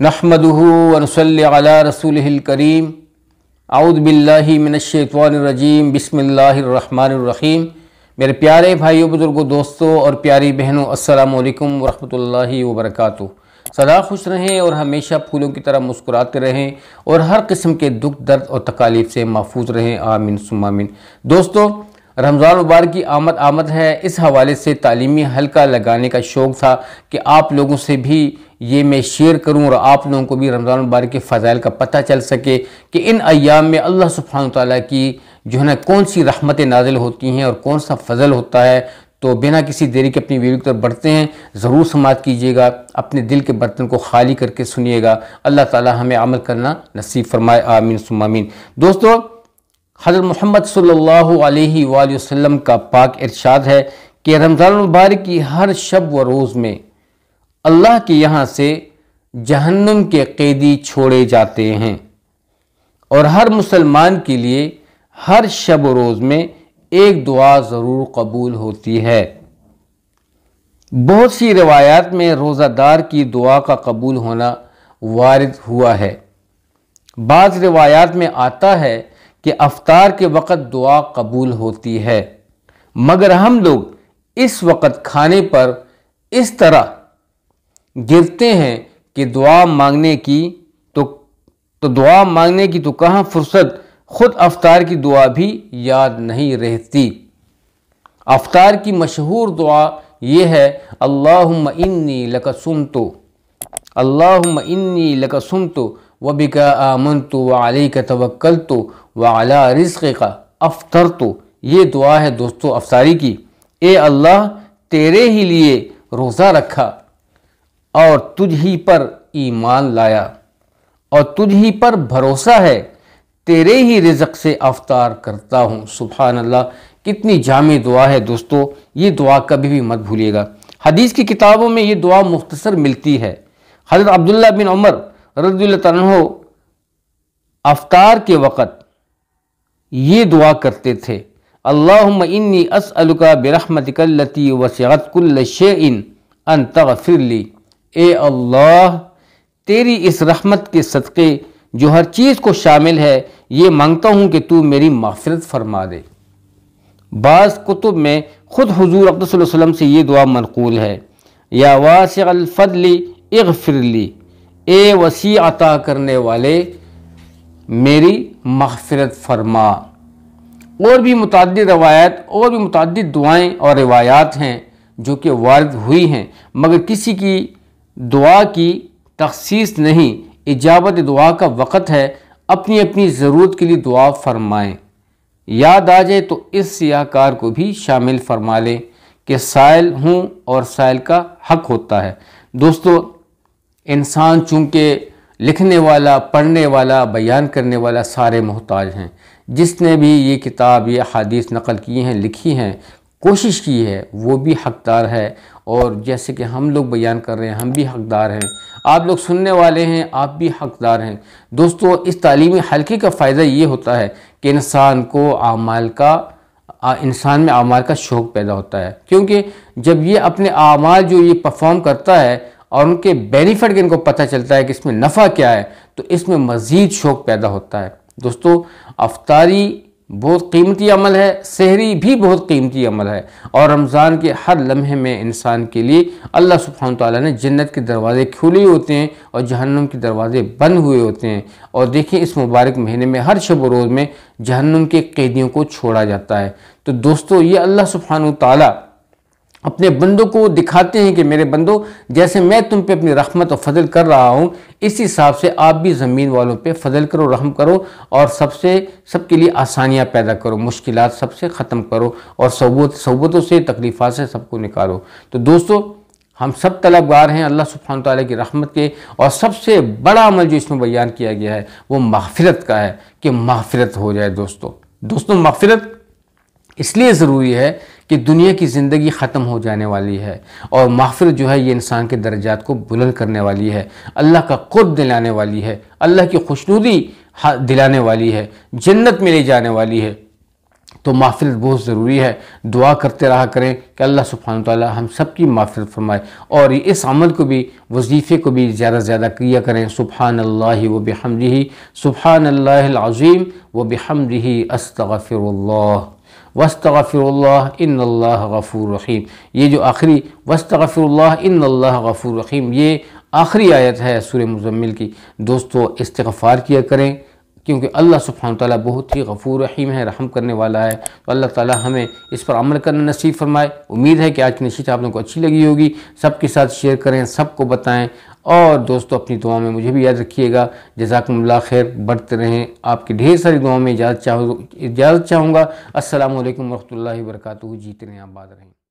नहमदूनसल्ला रसूल करीम आउदबिल्लिमिनशवानरजीम बसमीम मेरे प्यारे भाइयों बुज़ुर्गों दोस्तों और प्यारी बहनों अस्सलाम वालेकुम वरहमतुल्लाहि सदा खुश रहें और हमेशा फूलों की तरह मुस्कुराते रहें और हर किस्म के दुख दर्द और तकालीफ से महफूज रहें आमिन सुमामिन दोस्तों रमज़ान मुबारक की आमद आमद है इस हवाले से तालीमी हलका लगाने का शौक़ था कि आप लोगों से भी ये मैं शेयर करूं और आप लोगों को भी रमज़ान मुबारक के फ़जाइल का पता चल सके कि इन अयाम में अल्लाह सुबहान ताली की जो है ना कौन सी रहमतें नाजिल होती हैं और कौन सा फजल होता है तो बिना किसी देरी के अपनी वीडियो तरफ बढ़ते हैं ज़रूर समात कीजिएगा अपने दिल के बर्तन को खाली करके सुनिएगा अल्लाह ताला हमें अमल करना नसीब फरमाए आमीन सुमामीन दोस्तों हज़रत मोहम्मद सल्लल्लाहु अलैहि वसल्लम का पाक इरशाद है कि रमज़ान मुबारक की हर शब व रोज़ में अल्लाह के यहाँ से जहन्नम के कैदी छोड़े जाते हैं और हर मुसलमान के लिए हर शब रोज़ में एक दुआ ज़रूर कबूल होती है बहुत सी रवायात में रोज़ादार की दुआ का कबूल होना वारद हुआ है बाज़ रवायात में आता है कि अफ्तार के वक़्त दुआ कबूल होती है मगर हम लोग इस वक़्त खाने पर इस तरह गिरते हैं कि दुआ मांगने की तो तो दुआ मांगने की तो कहाँ फुर्सत ख़ुद अफ्तार की दुआ भी याद नहीं रहती अफ्तार की मशहूर दुआ ये है अल्लाह इन्नी लकसुम तो अल्लाह इन्नी लकसुम तो वबिक आमन तो वाली का तवक्ल तो वाला रिस्क का अफ्तर तो ये दुआ है दोस्तों अफसारी की ए अल्लाह तेरे ही लिए रोज़ा रखा और तुझ ही पर ईमान लाया और तुझ ही पर भरोसा है तेरे ही रिजक से अवतार करता हूँ सुबहान अल्लाह कितनी जामी दुआ है दोस्तों ये दुआ कभी भी मत भूलिएगा हदीस की किताबों में ये दुआ मुख्तसर मिलती है हज़रत अब्दुल्ला बिन उमर रद्दुल्लो अफ्तार के वक़्त ये दुआ करते थे अल्लाह इन्नी असअलुका बरहमतिकल्लती वसगतकुल्ल शेन अन तगफिरली ली अल्लाह तेरी इस रहमत के सदक़े जो हर चीज़ को शामिल है ये मांगता हूँ कि तू मेरी माफरत फरमा दे बाज़ कुतुब में ख़ुद हजूर अब्दुल्लम से ये दुआ मनकूल है या वासफ़ली ली ए वसी अता करने वाले मेरी मफफरत फरमा और भी मुतद रवायत और भी मुतद दुआएँ और रवायात हैं जो कि वारद हुई हैं मगर किसी की दुआ की तखसीस नहीं इजावत दुआ का वक़्त है अपनी अपनी ज़रूरत के लिए दुआ फरमाएँ याद आ जाए तो इस सियाकार को भी शामिल फरमा लें कि साइल हूँ और साइल का हक होता है दोस्तों इंसान चूँकि लिखने वाला पढ़ने वाला बयान करने वाला सारे मोहताज हैं जिसने भी ये किताब ये हदीस नकल की हैं लिखी हैं कोशिश की है वो भी हकदार है और जैसे कि हम लोग बयान कर रहे हैं हम भी हकदार हैं आप लोग सुनने वाले हैं आप भी हकदार हैं दोस्तों इस तालीमी हल्के का फ़ायदा ये होता है कि इंसान को आमाल का इंसान में आमाल का शौक़ पैदा होता है क्योंकि जब ये अपने आमाल जो ये परफॉर्म करता है और उनके बेनिफिट इनको पता चलता है कि इसमें नफ़ा क्या है तो इसमें मज़ीद शौक़ पैदा होता है दोस्तों अफतारी बहुत कीमती अमल है शहरी भी बहुत कीमती अमल है और रमज़ान के हर लम्हे में इंसान के लिए अल्लाह सुबहान ताला ने जन्नत के दरवाज़े खुले होते हैं और जहन्नुम के दरवाज़े बंद हुए होते हैं और देखें इस मुबारक महीने में हर शब रोज़ में जहन्नुम के कैदियों को छोड़ा जाता है तो दोस्तों ये अल्लाह सुबहान ताली अपने बंदों को दिखाते हैं कि मेरे बंदों जैसे मैं तुम पे अपनी रहमत और फजल कर रहा हूँ इस हिसाब से आप भी ज़मीन वालों पे फजल करो रहम करो और सबसे सबके लिए आसानियाँ पैदा करो मुश्किल सबसे ख़त्म करो और सबूत सबूतों से तकलीफ़ा से सबको निकालो तो दोस्तों हम सब तलबगार हैं अल्लाह सुबहान ताली की रहमत के और सबसे बड़ा अमल जो इसमें बयान किया गया है वो माफिरत का है कि माफिरत हो जाए दोस्तों दोस्तों माफिरत इसलिए ज़रूरी है कि दुनिया की ज़िंदगी ख़त्म हो जाने वाली है और महफिल जो है ये इंसान के दर्जात को बुलंद करने वाली है अल्लाह का खुद दिलाने वाली है अल्लाह की खुशनुदी दिलाने वाली है जन्नत में ले जाने वाली है तो माफरत बहुत ज़रूरी है दुआ करते रहा करें कि अल्लाह सुबहान ताली हम सब की माफरत फरमाए और इस अमल को भी वजीफ़े को भी ज़्यादा से ज़्यादा किया करें सुबहान अल्लाह व बहमदी सुबहान अल्लाज़ीम व बहमदी अस्तफ़िर वस्त इन गफ़ूर रहीम ये जो आखिरी वस्त इन गफ़ूर रहीम ये आखिरी आयत है सुर मुजम्मिल की दोस्तों इस्तफ़ार किया करें क्योंकि अल्लाह सुबहान ताली बहुत ही गफ़ूर रहीम है रहम करने वाला है तो अल्लाह ताली हमें इस पर अमल करना नसीब फरमाए उम्मीद है कि आज की नशीत आप लोगों को अच्छी लगी होगी सबके साथ शेयर करें सबको बताएँ और दोस्तों अपनी दुआ में मुझे भी याद रखिएगा जजाकमल्ला खैर बढ़ते रहें आपकी ढेर सारी दुआ में इजाज़त चाहो इजाज़त चाहूँगा असल वरहमल वर्क जीते आप आबाद रहें